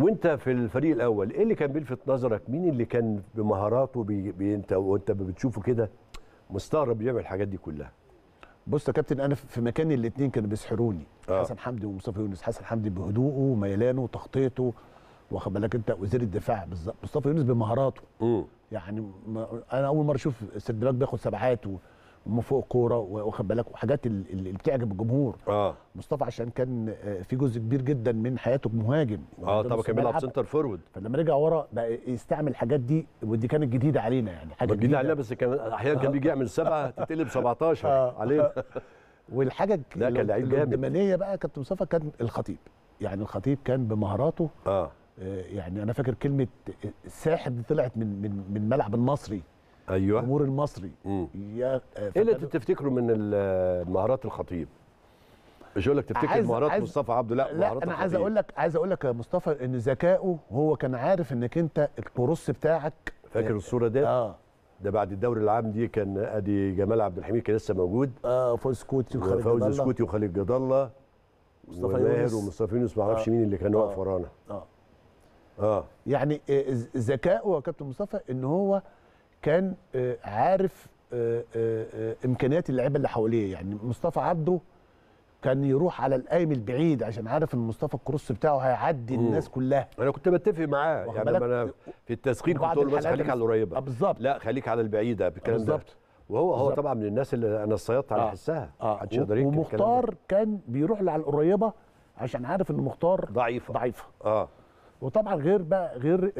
وانت في الفريق الاول ايه اللي كان بيلفت نظرك مين اللي كان بمهاراته بي... بي... انت وانت بتشوفه كده مستغرب بيعمل الحاجات دي كلها بص يا كابتن انا في مكاني الاثنين كانوا بيسحروني آه. حسن حمدي ومصطفى يونس حسن حمدي بهدوءه وميلانه وتخطيطه واخد بالك انت وزير الدفاع بالظبط مصطفى يونس بمهاراته م. يعني ما... انا اول مره اشوف سيرد باك بياخد سبعات و... فوق كوره واخد بالك وحاجات اللي بتعجب الجمهور اه مصطفى عشان كان آه، في جزء كبير جدا من حياته كمهاجم اه طبعا كان بيلعب سنتر فورورد فلما رجع ورا بقى يستعمل الحاجات دي ودي كانت جديده علينا يعني حاجه جديده علينا بس كان احيانا كان بيجي يعمل سبعه تتقلب 17 آه. علينا والحاجه لا كان لعيب جامد بقى كابتن مصطفى كان الخطيب يعني الخطيب كان بمهاراته اه, آه، يعني انا فاكر كلمه آه، دي طلعت من من من ملعب المصري ايوه جمهور المصري يا آه، ايه اللي تفتكره من مهارات الخطيب؟ مش اقول لك تفتكر مهارات عايز مصطفى عبده لا, لا مهارات انا عايز اقول لك عايز اقول لك يا مصطفى ان ذكائه هو كان عارف انك انت الكروس بتاعك فاكر آه، الصوره دي؟ اه ده بعد الدوري العام دي كان ادي جمال عبد الحميد كان لسه موجود اه فوز سكوتي وخالد جد الله فوز سكوتي وخالد جد الله مصطفى يونس ومصطفى يونس ما اعرفش آه مين اللي كان واقف آه ورانا اه اه يعني آه، ذكائه يا كابتن مصطفى ان هو كان آه، عارف آه، آه، امكانيات اللعيبه اللي حواليه يعني مصطفى عبده كان يروح على القايم البعيد عشان عارف ان مصطفى الكروس بتاعه هيعدي الناس كلها انا كنت بتفق معاه يعني انا في التسخين كنت بقول بس خليك على القريبه بالظبط لا خليك على البعيده بالكلام بالظبط وهو هو طبعا من الناس اللي انا صيادت على حسها آه. محدش يقدر ومختار كان بيروح على القريبه عشان عارف ان مختار ضعيفه ضعيفه اه وطبعا غير بقى غير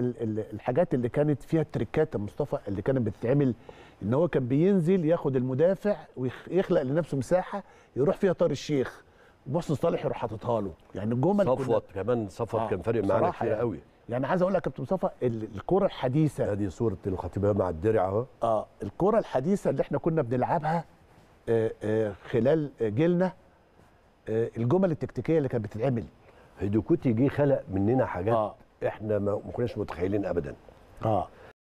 الحاجات اللي كانت فيها التريكات مصطفى اللي كانت بتتعمل ان هو كان بينزل ياخد المدافع ويخلق لنفسه مساحه يروح فيها طار الشيخ محسن صالح يروح حاططها له يعني الجمل صفوت كمان صفوت آه كان فارق معانا كتير يعني. قوي يعني عايز اقول لك يا كابتن مصطفى الكره الحديثه ادي صوره الخطيب مع الدرع اهو اه الكره الحديثه اللي احنا كنا بنلعبها آآ آه، آآ آه، خلال جيلنا آه، الجمل التكتيكيه اللي كانت بتتعمل هيدوكوتي جه خلق مننا حاجات آه. احنا ما كناش متخيلين ابدا اه